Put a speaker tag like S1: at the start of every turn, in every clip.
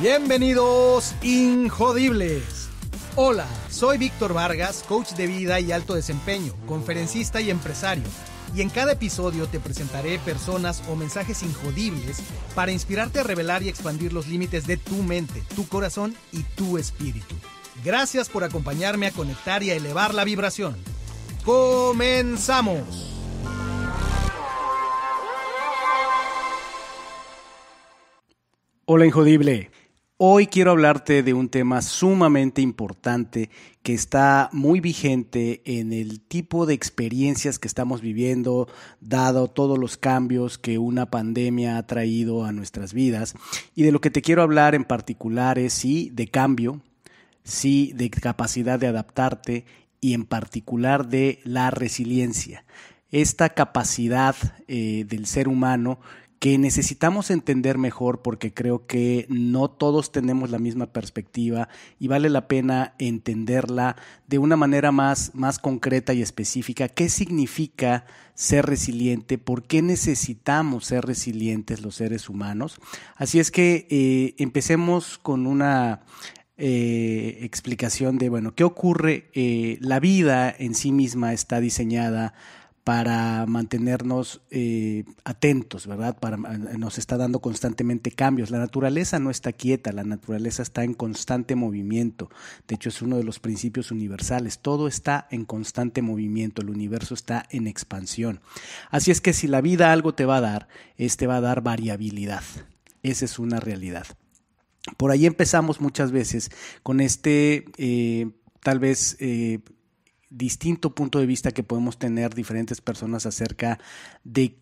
S1: Bienvenidos, Injodibles. Hola, soy Víctor Vargas, coach de vida y alto desempeño, conferencista y empresario. Y en cada episodio te presentaré personas o mensajes injodibles para inspirarte a revelar y expandir los límites de tu mente, tu corazón y tu espíritu. Gracias por acompañarme a conectar y a elevar la vibración. ¡Comenzamos! Hola Injodible, Hoy quiero hablarte de un tema sumamente importante que está muy vigente en el tipo de experiencias que estamos viviendo, dado todos los cambios que una pandemia ha traído a nuestras vidas. Y de lo que te quiero hablar en particular es sí de cambio, sí de capacidad de adaptarte y en particular de la resiliencia esta capacidad eh, del ser humano que necesitamos entender mejor porque creo que no todos tenemos la misma perspectiva y vale la pena entenderla de una manera más, más concreta y específica. ¿Qué significa ser resiliente? ¿Por qué necesitamos ser resilientes los seres humanos? Así es que eh, empecemos con una eh, explicación de, bueno, ¿qué ocurre? Eh, la vida en sí misma está diseñada para mantenernos eh, atentos, ¿verdad? Eh, nos está dando constantemente cambios. La naturaleza no está quieta, la naturaleza está en constante movimiento. De hecho, es uno de los principios universales. Todo está en constante movimiento, el universo está en expansión. Así es que si la vida algo te va a dar, este va a dar variabilidad. Esa es una realidad. Por ahí empezamos muchas veces con este, eh, tal vez distinto punto de vista que podemos tener diferentes personas acerca de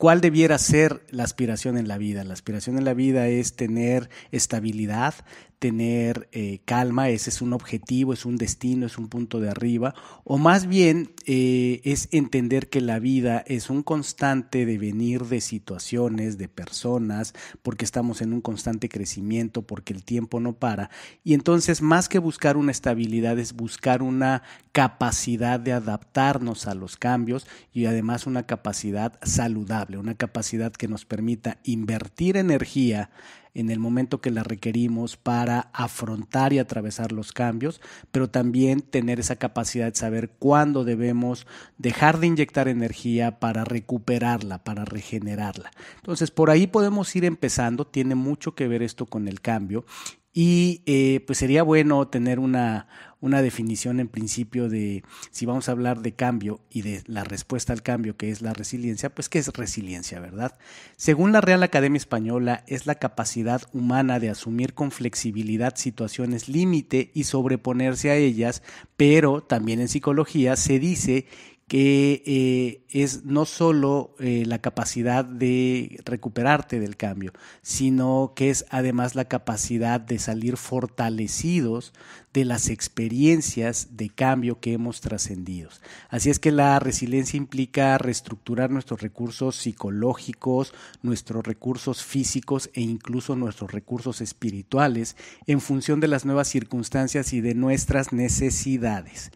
S1: ¿Cuál debiera ser la aspiración en la vida? La aspiración en la vida es tener estabilidad, tener eh, calma, ese es un objetivo, es un destino, es un punto de arriba, o más bien eh, es entender que la vida es un constante devenir de situaciones, de personas, porque estamos en un constante crecimiento, porque el tiempo no para, y entonces más que buscar una estabilidad es buscar una capacidad de adaptarnos a los cambios y además una capacidad saludable una capacidad que nos permita invertir energía en el momento que la requerimos para afrontar y atravesar los cambios, pero también tener esa capacidad de saber cuándo debemos dejar de inyectar energía para recuperarla, para regenerarla. Entonces, por ahí podemos ir empezando, tiene mucho que ver esto con el cambio y eh, pues sería bueno tener una, una definición en principio de si vamos a hablar de cambio y de la respuesta al cambio, que es la resiliencia, pues ¿qué es resiliencia, verdad? Según la Real Academia Española, es la capacidad humana de asumir con flexibilidad situaciones límite y sobreponerse a ellas, pero también en psicología se dice que eh, es no solo eh, la capacidad de recuperarte del cambio, sino que es además la capacidad de salir fortalecidos de las experiencias de cambio que hemos trascendido. Así es que la resiliencia implica reestructurar nuestros recursos psicológicos, nuestros recursos físicos e incluso nuestros recursos espirituales en función de las nuevas circunstancias y de nuestras necesidades.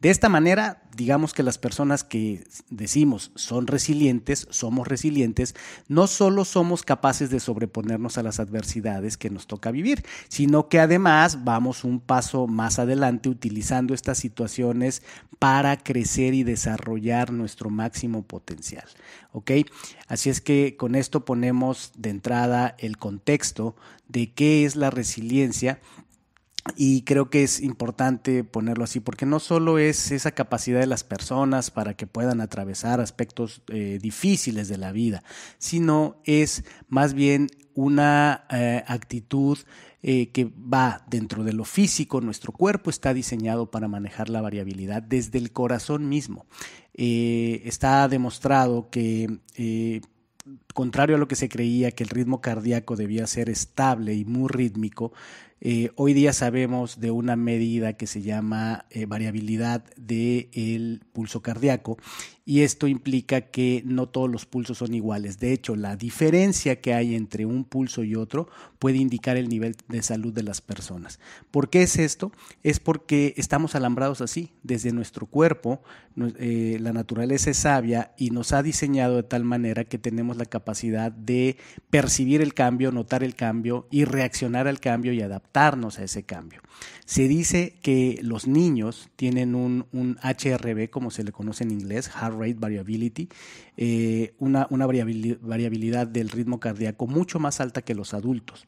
S1: De esta manera, digamos que las personas que decimos son resilientes, somos resilientes, no solo somos capaces de sobreponernos a las adversidades que nos toca vivir, sino que además vamos un paso más adelante utilizando estas situaciones para crecer y desarrollar nuestro máximo potencial. Así es que con esto ponemos de entrada el contexto de qué es la resiliencia y creo que es importante ponerlo así, porque no solo es esa capacidad de las personas para que puedan atravesar aspectos eh, difíciles de la vida, sino es más bien una eh, actitud eh, que va dentro de lo físico. Nuestro cuerpo está diseñado para manejar la variabilidad desde el corazón mismo. está demostrado que contrario a lo que se creía, que el ritmo cardíaco debía ser estable y muy rítmico, eh, hoy día sabemos de una medida que se llama eh, variabilidad del el pulso cardíaco y esto implica que no todos los pulsos son iguales. De hecho, la diferencia que hay entre un pulso y otro puede indicar el nivel de salud de las personas. ¿Por qué es esto? Es porque estamos alambrados así, desde nuestro cuerpo, eh, la naturaleza es sabia y nos ha diseñado de tal manera que tenemos la capacidad de percibir el cambio, notar el cambio y reaccionar al cambio y adaptar a ese cambio. Se dice que los niños tienen un, un HRV, como se le conoce en inglés, Heart Rate Variability, eh, una variabilidad del ritmo cardíaco mucho más alta que los adultos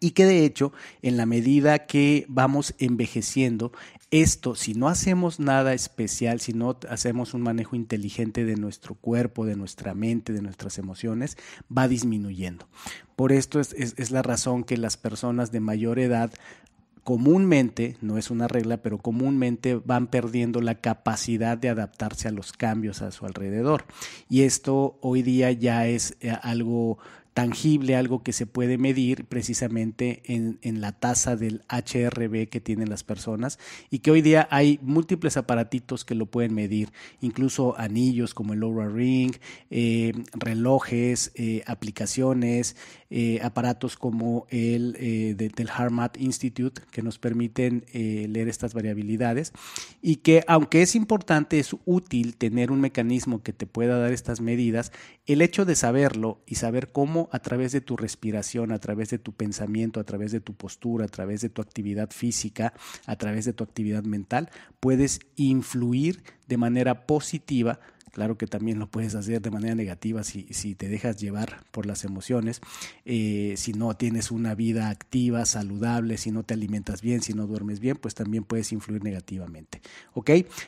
S1: y que de hecho, en la medida que vamos envejeciendo, esto, si no hacemos nada especial, si no hacemos un manejo inteligente de nuestro cuerpo, de nuestra mente, de nuestras emociones, va disminuyendo. Por esto es, la razón que las personas de mayor edad comúnmente, no es una regla, pero comúnmente van perdiendo la capacidad de adaptarse a los cambios a su alrededor. Y esto hoy día ya es eh, algo tangible, algo que se puede medir precisamente en, en, la tasa del HRV que tienen las personas y que hoy día hay múltiples aparatitos que lo pueden medir, incluso anillos como el Oura Ring, eh, relojes, eh, aplicaciones, eh, aparatos como el del HARMAT Institute que nos permiten leer estas variabilidades y que aunque es importante, es útil tener un mecanismo que te pueda dar estas medidas, el hecho de saberlo y saber cómo a través de tu respiración, a través de tu pensamiento, a través de tu postura, a través de tu actividad física, a través de tu actividad mental, puedes influir de manera positiva Claro que también lo puedes hacer de manera negativa si, si te dejas llevar por las emociones, eh, si no tienes una vida activa, saludable, si no te alimentas bien, si no duermes bien, pues también puedes influir negativamente.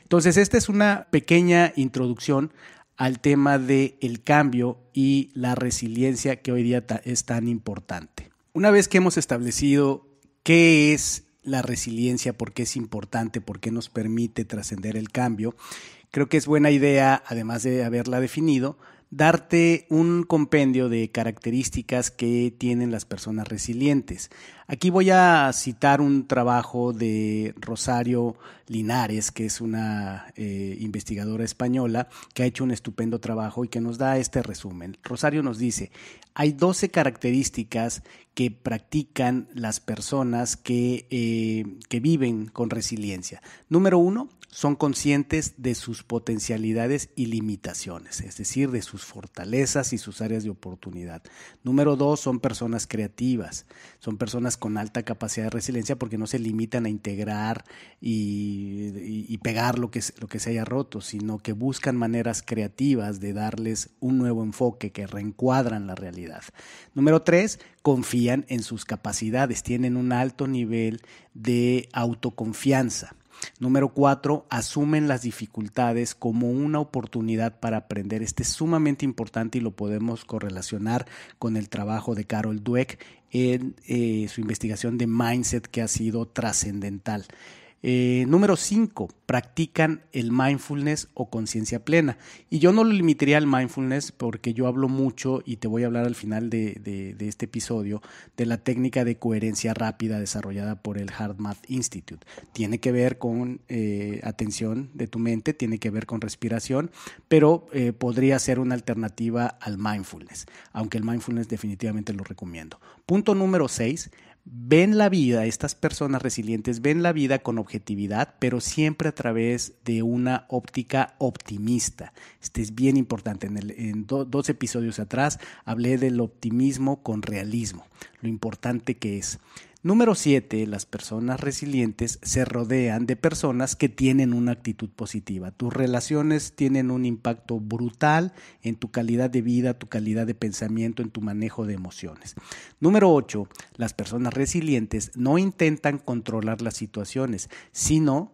S1: Entonces, esta es una pequeña introducción al tema del el cambio y la resiliencia que hoy día es tan importante. Una vez que hemos establecido qué es la resiliencia, por qué es importante, por qué nos permite trascender el cambio, creo que es buena idea, además de haberla definido, darte un compendio de características que tienen las personas resilientes. Aquí voy a citar un trabajo de Rosario Linares, que es una eh, investigadora española que ha hecho un estupendo trabajo y que nos da este resumen. Rosario nos dice, hay 12 características que practican las personas que, eh, que viven con resiliencia. Número uno, son conscientes de sus potencialidades y limitaciones, es decir, de sus fortalezas y sus áreas de oportunidad. Número dos, son personas creativas, son personas con alta capacidad de resiliencia porque no se limitan a integrar y, pegar lo que, lo que se haya roto, sino que buscan maneras creativas de darles un nuevo enfoque que reencuadran la realidad. Número tres, confían en sus capacidades, tienen un alto nivel de autoconfianza Número cuatro, asumen las dificultades como una oportunidad para aprender. Este es sumamente importante y lo podemos correlacionar con el trabajo de Carol Dweck en eh, su investigación de mindset que ha sido trascendental. Eh, número 5, practican el mindfulness o conciencia plena. Y yo no lo limitaría al mindfulness porque yo hablo mucho y te voy a hablar al final de, este episodio de la técnica de coherencia rápida desarrollada por el Hard Math Institute. Tiene que ver con eh, atención de tu mente, tiene que ver con respiración, pero eh, podría ser una alternativa al mindfulness, aunque el mindfulness definitivamente lo recomiendo. Punto número 6, ven la vida, estas personas resilientes ven la vida con objetividad, pero siempre a través de una óptica optimista. Este es bien importante. En, en dos episodios atrás hablé del optimismo con realismo, lo importante que es. Número siete, Las personas resilientes se rodean de personas que tienen una actitud positiva. Tus relaciones tienen un impacto brutal en tu calidad de vida, tu calidad de pensamiento, en tu manejo de emociones. Número ocho, Las personas resilientes no intentan controlar las situaciones, sino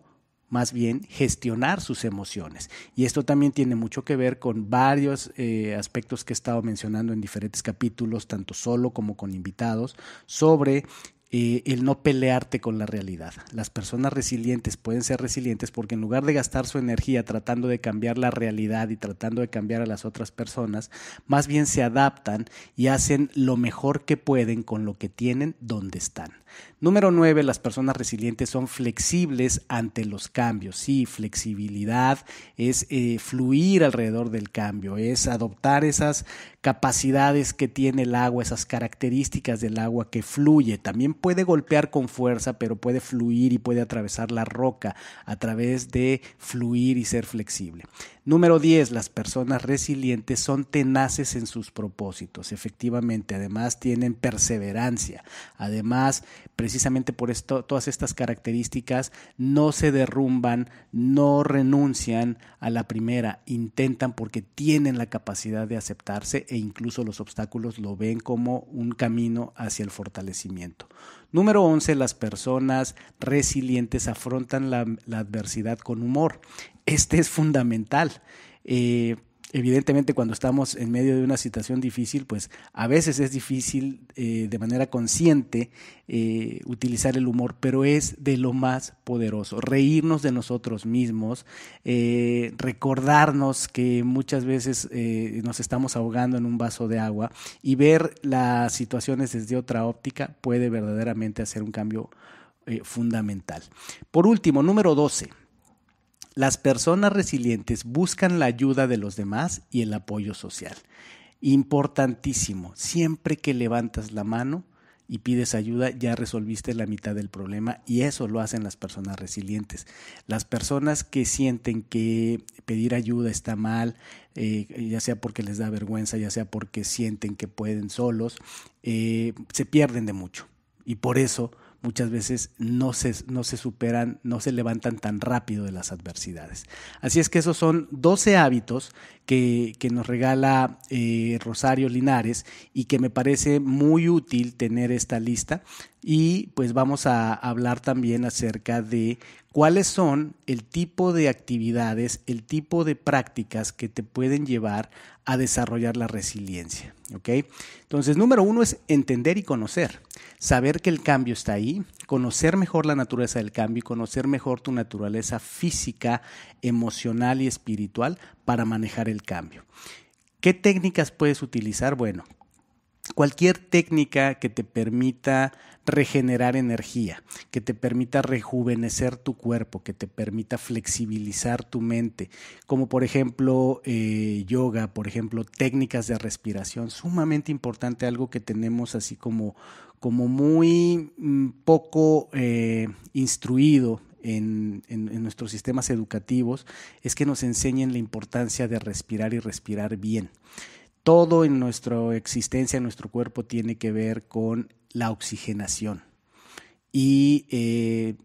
S1: más bien gestionar sus emociones. Y esto también tiene mucho que ver con varios eh, aspectos que he estado mencionando en diferentes capítulos, tanto solo como con invitados, sobre eh, el no pelearte con la realidad. Las personas resilientes pueden ser resilientes porque en lugar de gastar su energía tratando de cambiar la realidad y tratando de cambiar a las otras personas, más bien se adaptan y hacen lo mejor que pueden con lo que tienen donde están. Número 9, las personas resilientes son flexibles ante los cambios. Sí, flexibilidad es eh, fluir alrededor del cambio, es adoptar esas capacidades que tiene el agua, esas características del agua que fluye. También puede golpear con fuerza, pero puede fluir y puede atravesar la roca a través de fluir y ser flexible. Número 10. Las personas resilientes son tenaces en sus propósitos, efectivamente. Además, tienen perseverancia. Además, precisamente por esto, todas estas características, no se derrumban, no renuncian a la primera, intentan porque tienen la capacidad de aceptarse e incluso los obstáculos lo ven como un camino hacia el fortalecimiento. Número 11. Las personas resilientes afrontan la, la adversidad con humor este es fundamental. Eh, evidentemente cuando estamos en medio de una situación difícil, pues a veces es difícil eh, de manera consciente eh, utilizar el humor, pero es de lo más poderoso. Reírnos de nosotros mismos, recordarnos que muchas veces nos estamos ahogando en un vaso de agua y ver las situaciones desde otra óptica puede verdaderamente hacer un cambio fundamental. Por último, número 12 las personas resilientes buscan la ayuda de los demás y el apoyo social. Importantísimo, siempre que levantas la mano y pides ayuda, ya resolviste la mitad del problema y eso lo hacen las personas resilientes. Las personas que sienten que pedir ayuda está mal, eh, ya sea porque les da vergüenza, ya sea porque sienten que pueden solos, eh, se pierden de mucho. Y por eso muchas veces no se, superan, no se levantan tan rápido de las adversidades. Así es que esos son 12 hábitos que, nos regala eh, Rosario Linares y que me parece muy útil tener esta lista y pues vamos a hablar también acerca de cuáles son el tipo de actividades, el tipo de prácticas que te pueden llevar a desarrollar la resiliencia. Entonces, número uno es entender y conocer, saber que el cambio está ahí, conocer mejor la naturaleza del cambio y conocer mejor tu naturaleza física, emocional y espiritual para manejar el cambio. ¿Qué técnicas puedes utilizar? Bueno, cualquier técnica que te permita regenerar energía, que te permita rejuvenecer tu cuerpo, que te permita flexibilizar tu mente, como por ejemplo eh, yoga, por ejemplo técnicas de respiración, sumamente importante, algo que tenemos así como, muy mm, poco eh, instruido en, nuestros sistemas educativos, es que nos enseñen la importancia de respirar y respirar bien todo en nuestra existencia, en nuestro cuerpo, tiene que ver con la oxigenación. Y eh,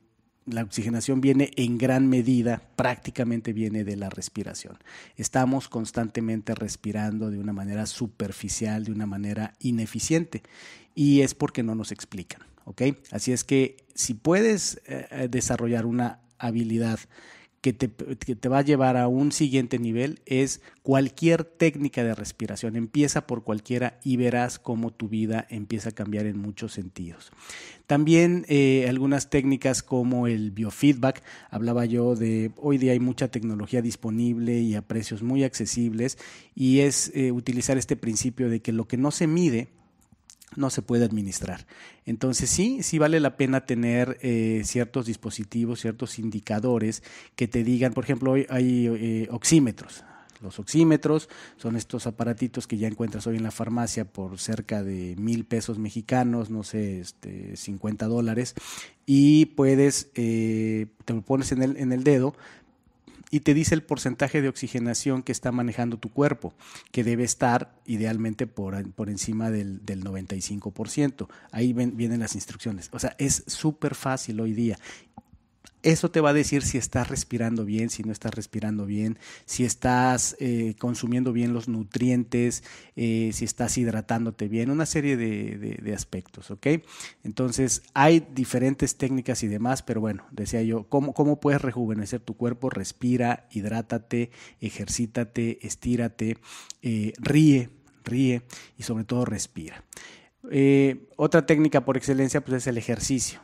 S1: la oxigenación viene en gran medida, prácticamente viene de la respiración. Estamos constantemente respirando de una manera superficial, de una manera ineficiente, y es porque no nos explican. Así es que si puedes eh, eh, desarrollar una habilidad que te, va a llevar a un siguiente nivel es cualquier técnica de respiración. Empieza por cualquiera y verás cómo tu vida empieza a cambiar en muchos sentidos. También eh, algunas técnicas como el biofeedback. Hablaba yo de hoy día hay mucha tecnología disponible y a precios muy accesibles y es eh, utilizar este principio de que lo que no se mide no se puede administrar. Entonces sí, sí vale la pena tener eh, ciertos dispositivos, ciertos indicadores que te digan, por ejemplo, hoy hay eh, oxímetros. Los oxímetros son estos aparatitos que ya encuentras hoy en la farmacia por cerca de mil pesos mexicanos, no sé, este, 50 dólares, y puedes, eh, te lo pones en el, en el dedo, y te dice el porcentaje de oxigenación que está manejando tu cuerpo, que debe estar idealmente por, por encima del, 95%. Ahí vienen las instrucciones. O sea, es súper fácil hoy día eso te va a decir si estás respirando bien, si no estás respirando bien, si estás eh, consumiendo bien los nutrientes, eh, si estás hidratándote bien, una serie de, aspectos, ¿ok? Entonces, hay diferentes técnicas y demás, pero bueno, decía yo, ¿cómo, puedes rejuvenecer tu cuerpo? Respira, hidrátate, ejercítate, estírate, eh, ríe, ríe y sobre todo respira. otra técnica por excelencia pues, es el ejercicio.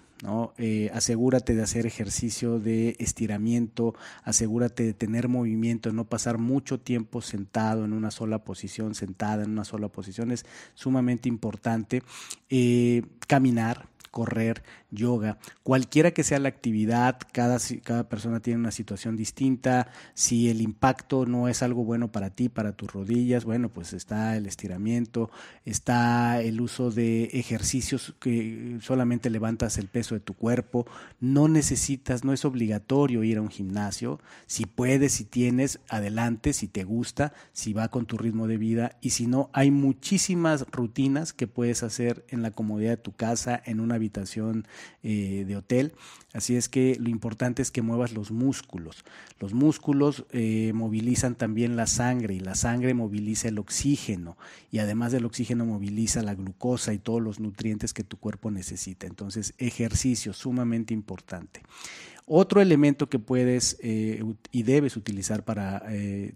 S1: Eh, asegúrate de hacer ejercicio de estiramiento, asegúrate de tener movimiento, no pasar mucho tiempo sentado en una sola posición, sentada en una sola posición, es sumamente importante. Eh, caminar, correr, yoga, cualquiera que sea la actividad, cada, cada persona tiene una situación distinta, si el impacto no es algo bueno para ti, para tus rodillas, bueno, pues está el estiramiento, está el uso de ejercicios que solamente levantas el peso de tu cuerpo, no necesitas, no es obligatorio ir a un gimnasio, si puedes, si tienes, adelante, si te gusta, si va con tu ritmo de vida y si no, hay muchísimas rutinas que puedes hacer en la comodidad de tu casa, en una habitación habitación eh, de hotel. Así es que lo importante es que muevas los músculos. Los músculos eh, movilizan también la sangre y la sangre moviliza el oxígeno y además del oxígeno moviliza la glucosa y todos los nutrientes que tu cuerpo necesita. Entonces, ejercicio sumamente importante. Otro elemento que puedes eh, y debes utilizar para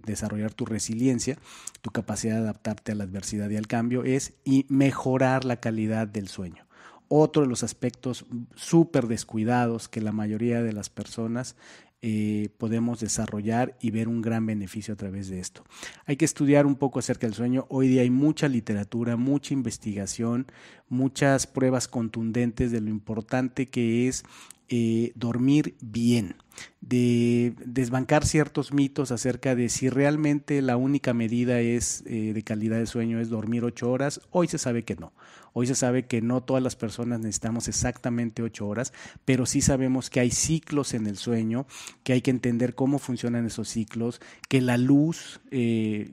S1: desarrollar tu resiliencia, tu capacidad de adaptarte a la adversidad y al cambio es y mejorar la calidad del sueño otro de los aspectos súper descuidados que la mayoría de las personas eh, podemos desarrollar y ver un gran beneficio a través de esto. Hay que estudiar un poco acerca del sueño. Hoy día hay mucha literatura, mucha investigación, muchas pruebas contundentes de lo importante que es eh, dormir bien, de desbancar ciertos mitos acerca de si realmente la única medida es eh, de calidad de sueño es dormir ocho horas. Hoy se sabe que no. Hoy se sabe que no todas las personas necesitamos exactamente ocho horas, pero sí sabemos que hay ciclos en el sueño, que hay que entender cómo funcionan esos ciclos, que la luz eh,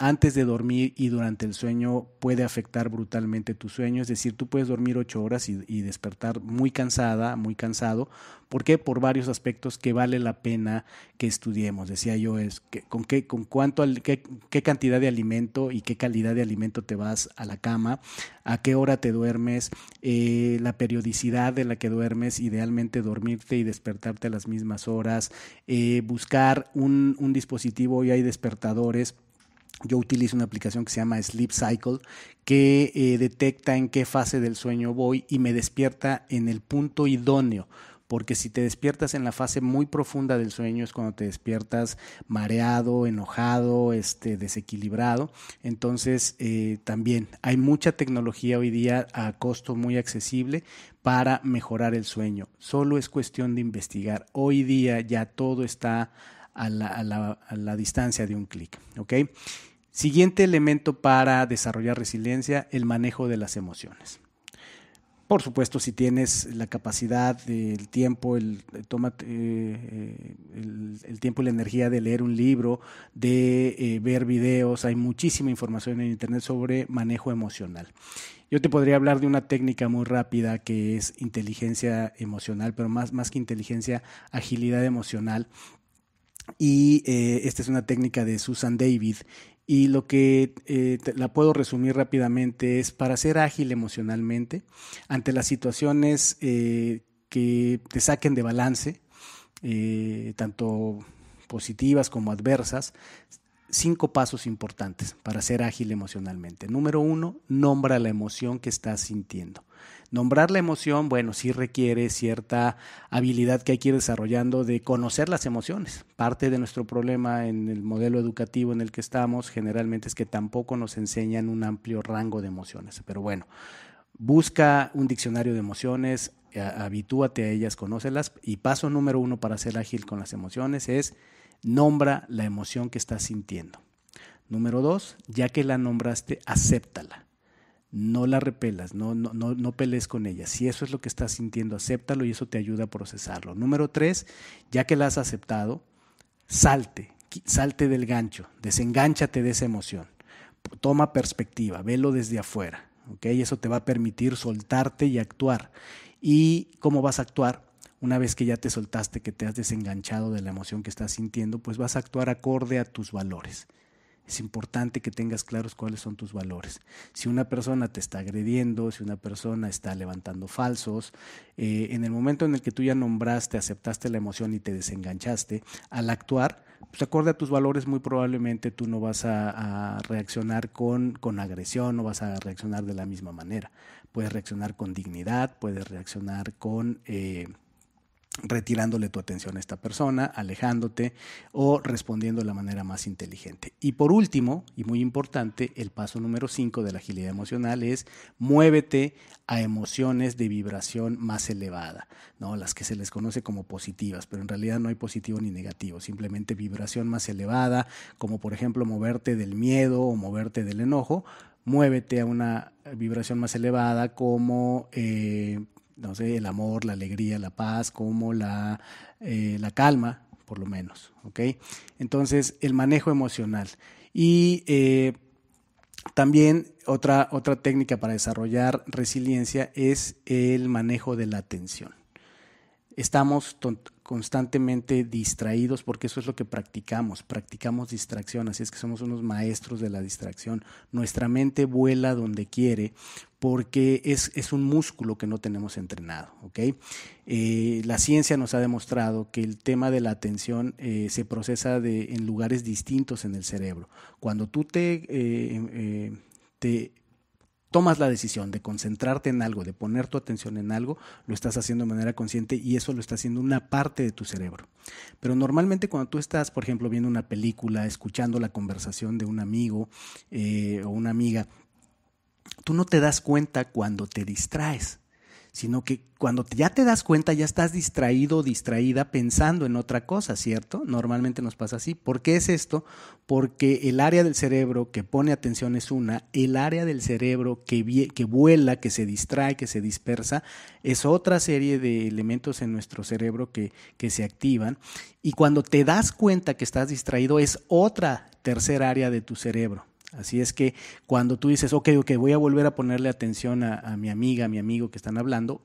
S1: antes de dormir y durante el sueño puede afectar brutalmente tus sueños, decir, tú puedes dormir ocho horas y, despertar muy cansada, muy cansado. ¿Por qué? Por varios aspectos que vale la pena que estudiemos. Decía yo, es que, con, qué, con cuánto, qué, cantidad de alimento y qué calidad de alimento te vas a la cama, a qué hora te duermes, eh, la periodicidad de la que duermes, idealmente dormirte y despertarte a las mismas horas, eh, buscar un, un dispositivo, y hay despertadores yo utilizo una aplicación que se llama Sleep Cycle, que eh, detecta en qué fase del sueño voy y me despierta en el punto idóneo. Porque si te despiertas en la fase muy profunda del sueño es cuando te despiertas mareado, enojado, este, desequilibrado. Entonces eh, también hay mucha tecnología hoy día a costo muy accesible para mejorar el sueño. Solo es cuestión de investigar. Hoy día ya todo está a la, a la distancia de un clic. ¿ok?, Siguiente elemento para desarrollar resiliencia, el manejo de las emociones. Por supuesto, si tienes la capacidad, el tiempo, el, eh, eh, eh, el, tiempo y la energía de leer un libro, de ver videos, hay muchísima información en Internet sobre manejo emocional. Yo te podría hablar de una técnica muy rápida que es inteligencia emocional, pero más, más que inteligencia, agilidad emocional. Y esta es una técnica de Susan David y lo que eh, la puedo resumir rápidamente es para ser ágil emocionalmente ante las situaciones eh, que te saquen de balance, eh, tanto positivas como adversas, cinco pasos importantes para ser ágil emocionalmente. Número uno, nombra la emoción que estás sintiendo. Nombrar la emoción, bueno, sí requiere cierta habilidad que hay que ir desarrollando de conocer las emociones. Parte de nuestro problema en el modelo educativo en el que estamos generalmente es que tampoco nos enseñan un amplio rango de emociones. Pero bueno, busca un diccionario de emociones, eh, habitúate a ellas, conócelas. Y paso número uno para ser ágil con las emociones es nombra la emoción que estás sintiendo. Número dos, ya que la nombraste, acéptala no la repelas, no, no, no, pelees con ella. Si eso es lo que estás sintiendo, acéptalo y eso te ayuda a procesarlo. Número tres, ya que la has aceptado, salte, salte del gancho, desengánchate de esa emoción. Toma perspectiva, velo desde afuera. ¿okay? Eso te va a permitir soltarte y actuar. ¿Y cómo vas a actuar? Una vez que ya te soltaste, que te has desenganchado de la emoción que estás sintiendo, pues vas a actuar acorde a tus valores. Es importante que tengas claros cuáles son tus valores. Si una persona te está agrediendo, si una persona está levantando falsos, eh, en el momento en el que tú ya nombraste, aceptaste la emoción y te desenganchaste, al actuar, pues acorde a tus valores, muy probablemente tú no vas a, reaccionar con, con agresión, no vas a reaccionar de la misma manera. Puedes reaccionar con dignidad, puedes reaccionar con... Eh, retirándole tu atención a esta persona, alejándote o respondiendo de la manera más inteligente. Y por último, y muy importante, el paso número 5 de la agilidad emocional es muévete a emociones de vibración más elevada, ¿no? las que se les conoce como positivas, pero en realidad no hay positivo ni negativo, simplemente vibración más elevada, como por ejemplo moverte del miedo o moverte del enojo, muévete a una vibración más elevada como... Eh, no sé, el amor, la alegría, la paz, como eh, la, calma, por lo menos, ¿ok? Entonces, el manejo emocional. Y eh, también otra, otra técnica para desarrollar resiliencia es el manejo de la atención. Estamos constantemente distraídos porque eso es lo que practicamos, practicamos distracción, así es que somos unos maestros de la distracción. Nuestra mente vuela donde quiere porque es, un músculo que no tenemos entrenado. Eh, la ciencia nos ha demostrado que el tema de la atención eh, se procesa en lugares distintos en el cerebro. Cuando tú te, eh, em, te tomas la decisión de concentrarte en algo, de poner tu atención en algo, lo estás haciendo de manera consciente y eso lo está haciendo una parte de tu cerebro. Pero normalmente cuando tú estás, por ejemplo, viendo una película, escuchando la conversación de un amigo o una amiga, tú no te das cuenta cuando te distraes, sino que cuando ya te das cuenta ya estás distraído o distraída pensando en otra cosa, ¿cierto? Normalmente nos pasa así. ¿Por qué es esto? Porque el área del cerebro que pone atención es una, el área del cerebro que, que vuela, que se distrae, que se dispersa, es otra serie de elementos en nuestro cerebro que, que se activan. Y cuando te das cuenta que estás distraído es otra tercera área de tu cerebro. Así es que cuando tú dices, ok, ok, voy a volver a ponerle atención a, mi amiga, a mi amigo que están hablando,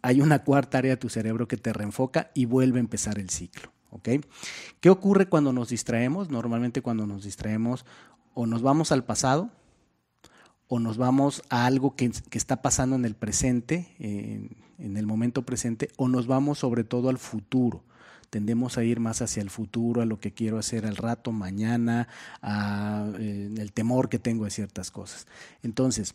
S1: hay una cuarta área de tu cerebro que te reenfoca y vuelve a empezar el ciclo. ¿Qué ocurre cuando nos distraemos? Normalmente cuando nos distraemos o nos vamos al pasado, o nos vamos a algo que, está pasando en el presente, en, el momento presente, o nos vamos sobre todo al futuro tendemos a ir más hacia el futuro, a lo que quiero hacer al rato, mañana, a eh, el temor que tengo de ciertas cosas. Entonces,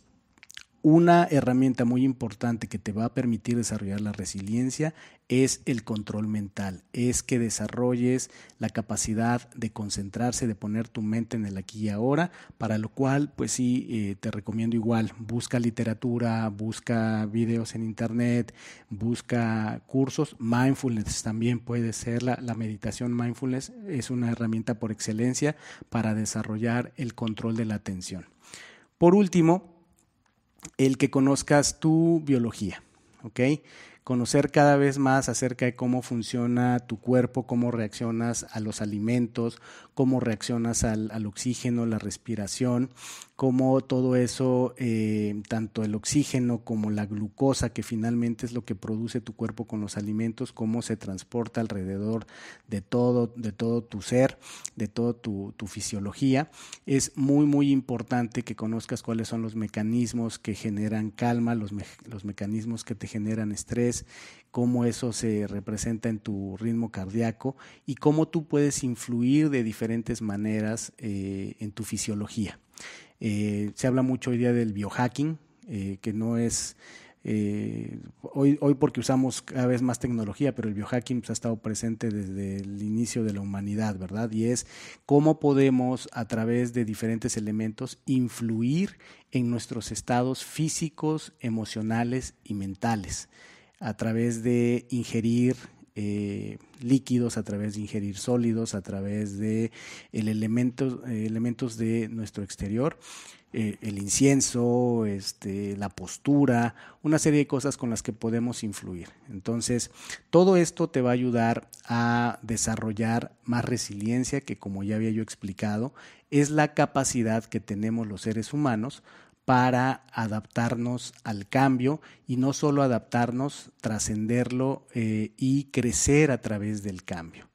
S1: una herramienta muy importante que te va a permitir desarrollar la resiliencia es el control mental, es que desarrolles la capacidad de concentrarse, de poner tu mente en el aquí y ahora, para lo cual, pues sí, eh, te recomiendo igual, busca literatura, busca videos en internet, busca cursos, mindfulness también puede ser, la meditación mindfulness es una herramienta por excelencia para desarrollar el control de la atención. Por último, el que conozcas tu biología, ¿ok? conocer cada vez más acerca de cómo funciona tu cuerpo, cómo reaccionas a los alimentos, cómo reaccionas al, oxígeno, la respiración, cómo todo eso, eh, tanto el oxígeno como la glucosa, que finalmente es lo que produce tu cuerpo con los alimentos, cómo se transporta alrededor de todo, de todo tu ser, de toda tu, fisiología. Es muy, muy importante que conozcas cuáles son los mecanismos que generan calma, los, los mecanismos que te generan estrés, cómo eso se representa en tu ritmo cardíaco y cómo tú puedes influir de diferentes maneras eh, en tu fisiología. Eh, se habla mucho hoy día del biohacking, eh, que no es... hoy, porque usamos cada vez más tecnología, pero el biohacking pues, ha estado presente desde el inicio de la humanidad, ¿verdad? Y es cómo podemos a través de diferentes elementos influir en nuestros estados físicos, emocionales y mentales a través de ingerir eh, líquidos, a través de ingerir sólidos, a través de el eh, elementos de nuestro exterior, eh, el incienso, este, la postura, una serie de cosas con las que podemos influir. Entonces, todo esto te va a ayudar a desarrollar más resiliencia, que como ya había yo explicado, es la capacidad que tenemos los seres humanos para adaptarnos al cambio y no solo adaptarnos, trascenderlo eh, y crecer a través del cambio.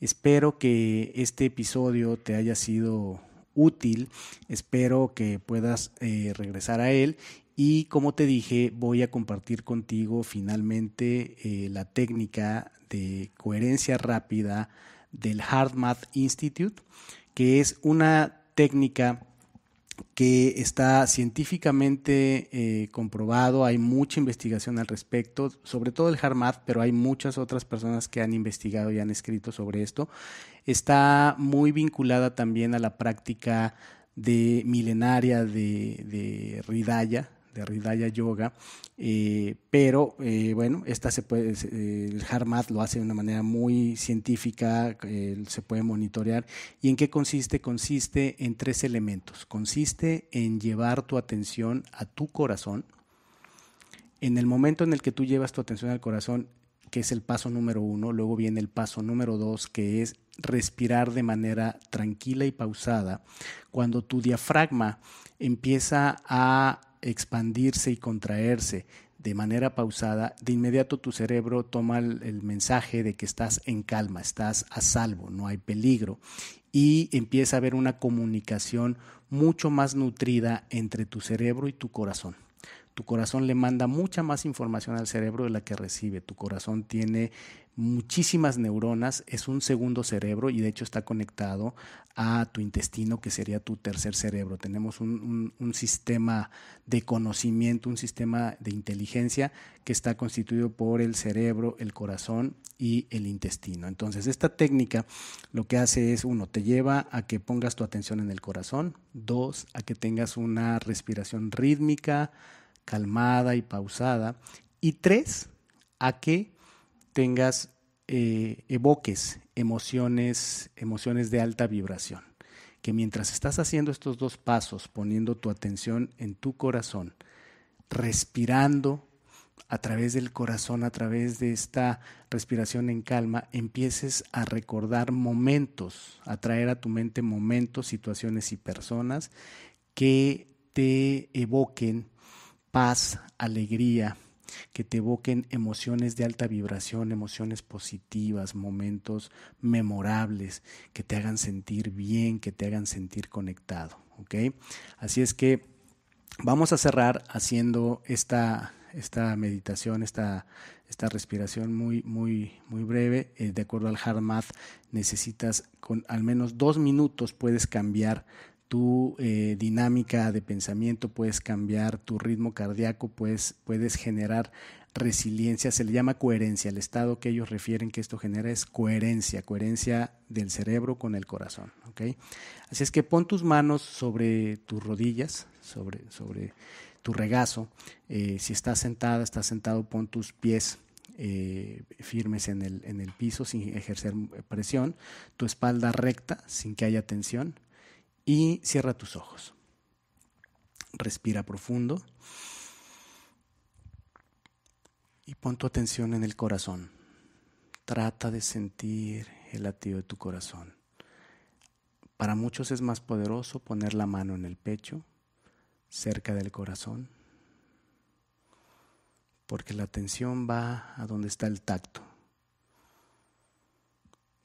S1: Espero que este episodio te haya sido útil, espero que puedas eh, regresar a él y como te dije voy a compartir contigo finalmente eh, la técnica de coherencia rápida del Hard Math Institute, que es una técnica que está científicamente eh, comprobado, hay mucha investigación al respecto, sobre todo el harmat pero hay muchas otras personas que han investigado y han escrito sobre esto. Está muy vinculada también a la práctica de milenaria de, de Ridaya, de Ridaya Yoga, eh, pero eh, bueno, esta se puede, eh, el HARMAT lo hace de una manera muy científica, se puede monitorear. ¿Y en qué consiste? Consiste en tres elementos. Consiste en llevar tu atención a tu corazón. En el momento en el que tú llevas tu atención al corazón, que es el paso número uno, luego viene el paso número dos, que es respirar de manera tranquila y pausada. Cuando tu diafragma empieza a expandirse y contraerse de manera pausada, de inmediato tu cerebro toma el, mensaje de que estás en calma, estás a salvo, no hay peligro. Y empieza a haber una comunicación mucho más nutrida entre tu cerebro y tu corazón. Tu corazón le manda mucha más información al cerebro de la que recibe. Tu corazón tiene muchísimas neuronas, es un segundo cerebro y de hecho está conectado a tu intestino, que sería tu tercer cerebro. Tenemos un, un, sistema de conocimiento, un sistema de inteligencia que está constituido por el cerebro, el corazón y el intestino. Entonces, esta técnica lo que hace es, uno, te lleva a que pongas tu atención en el corazón, dos, a que tengas una respiración rítmica, calmada y pausada. Y tres, a que tengas, eh, evoques emociones, emociones de alta vibración. Que mientras estás haciendo estos dos pasos, poniendo tu atención en tu corazón, respirando a través del corazón, a través de esta respiración en calma, empieces a recordar momentos, a traer a tu mente momentos, situaciones y personas que te evoquen paz, alegría, que te evoquen emociones de alta vibración, emociones positivas, momentos memorables, que te hagan sentir bien, que te hagan sentir conectado. Así es que vamos a cerrar haciendo esta, esta meditación, esta, esta respiración muy, muy, muy breve. Eh, de acuerdo al hard necesitas con al menos dos minutos puedes cambiar tu eh, dinámica de pensamiento, puedes cambiar tu ritmo cardíaco, puedes, puedes generar resiliencia, se le llama coherencia, el estado que ellos refieren que esto genera es coherencia, coherencia del cerebro con el corazón. Así es que pon tus manos sobre tus rodillas, sobre, sobre tu regazo, eh, si estás sentada, estás sentado, pon tus pies eh, firmes en el, en el, piso sin ejercer presión, tu espalda recta sin que haya tensión, y cierra tus ojos. Respira profundo y pon tu atención en el corazón. Trata de sentir el latido de tu corazón. Para muchos es más poderoso poner la mano en el pecho, cerca del corazón, porque la atención va a donde está el tacto.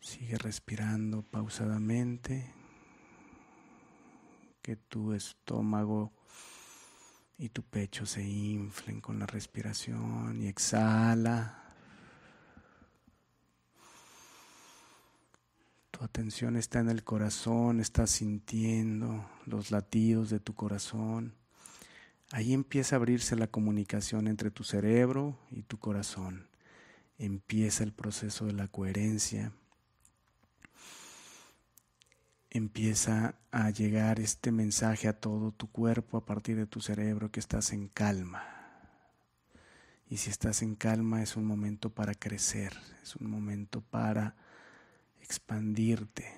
S1: Sigue respirando pausadamente, que tu estómago y tu pecho se inflen con la respiración y exhala. Tu atención está en el corazón, estás sintiendo los latidos de tu corazón. Ahí empieza a abrirse la comunicación entre tu cerebro y tu corazón. Empieza el proceso de la coherencia empieza a llegar este mensaje a todo tu cuerpo a partir de tu cerebro que estás en calma. Y si estás en calma es un momento para crecer, es un momento para expandirte.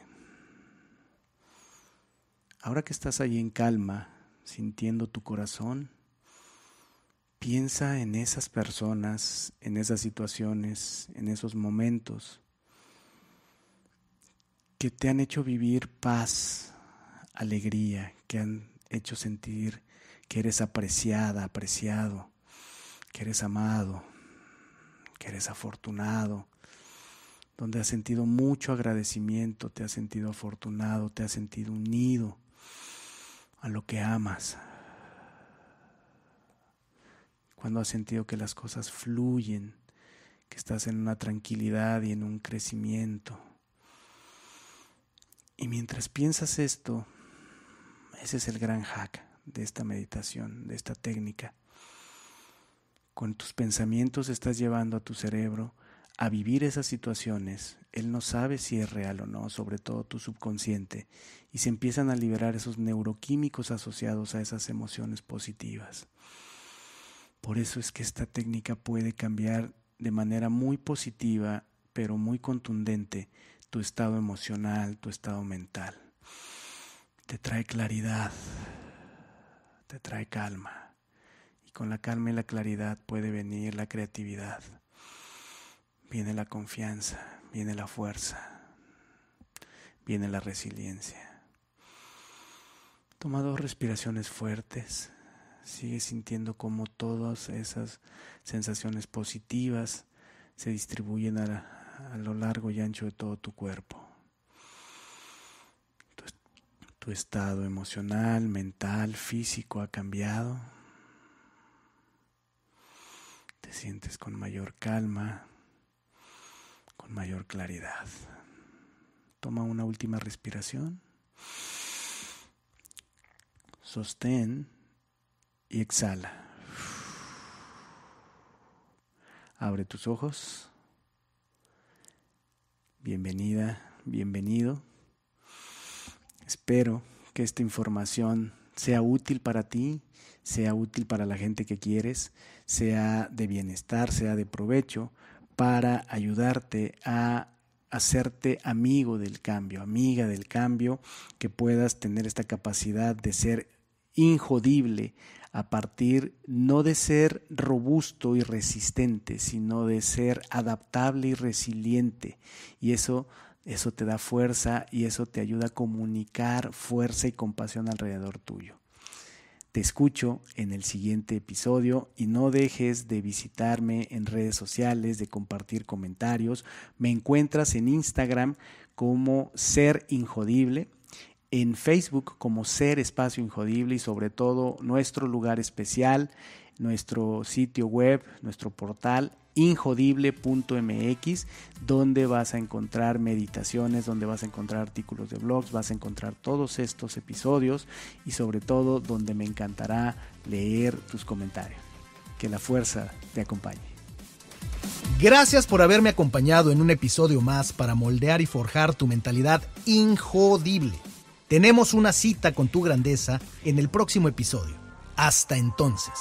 S1: Ahora que estás ahí en calma, sintiendo tu corazón, piensa en esas personas, en esas situaciones, en esos momentos que te han hecho vivir paz, alegría, que han hecho sentir que eres apreciada, apreciado, que eres amado, que eres afortunado, donde has sentido mucho agradecimiento, te has sentido afortunado, te has sentido unido a lo que amas. Cuando has sentido que las cosas fluyen, que estás en una tranquilidad y en un crecimiento. Y mientras piensas esto, ese es el gran hack de esta meditación, de esta técnica. Con tus pensamientos estás llevando a tu cerebro a vivir esas situaciones. Él no sabe si es real o no, sobre todo tu subconsciente, y se empiezan a liberar esos neuroquímicos asociados a esas emociones positivas. Por eso es que esta técnica puede cambiar de manera muy positiva, pero muy contundente, tu estado emocional, tu estado mental. Te trae claridad, te trae calma. Y con la calma y la claridad puede venir la creatividad. Viene la confianza, viene la fuerza, viene la resiliencia. Toma dos respiraciones fuertes. Sigue sintiendo cómo todas esas sensaciones positivas se distribuyen a la, a lo largo y ancho de todo tu cuerpo. Tu, estado emocional, mental, físico ha cambiado. Te sientes con mayor calma, con mayor claridad. Toma una última respiración. Sostén y exhala. Abre tus ojos bienvenida, bienvenido. Espero que esta información sea útil para ti, sea útil para la gente que quieres, sea de bienestar, sea de provecho, para ayudarte a hacerte amigo del cambio, amiga del cambio, que puedas tener esta capacidad de ser injodible a partir no de ser robusto y resistente, sino de ser adaptable y resiliente. Y eso, eso te da fuerza y eso te ayuda a comunicar fuerza y compasión alrededor tuyo. Te escucho en el siguiente episodio y no dejes de visitarme en redes sociales, de compartir comentarios. Me encuentras en Instagram como Ser Injodible en Facebook como Ser Espacio Injodible y sobre todo nuestro lugar especial, nuestro sitio web, nuestro portal injodible.mx, donde vas a encontrar meditaciones, donde vas a encontrar artículos de blogs, vas a encontrar todos estos episodios y sobre todo donde me encantará leer tus comentarios. Que la fuerza te acompañe. Gracias por haberme acompañado en un episodio más para moldear y forjar tu mentalidad injodible. Tenemos una cita con tu grandeza en el próximo episodio. Hasta entonces.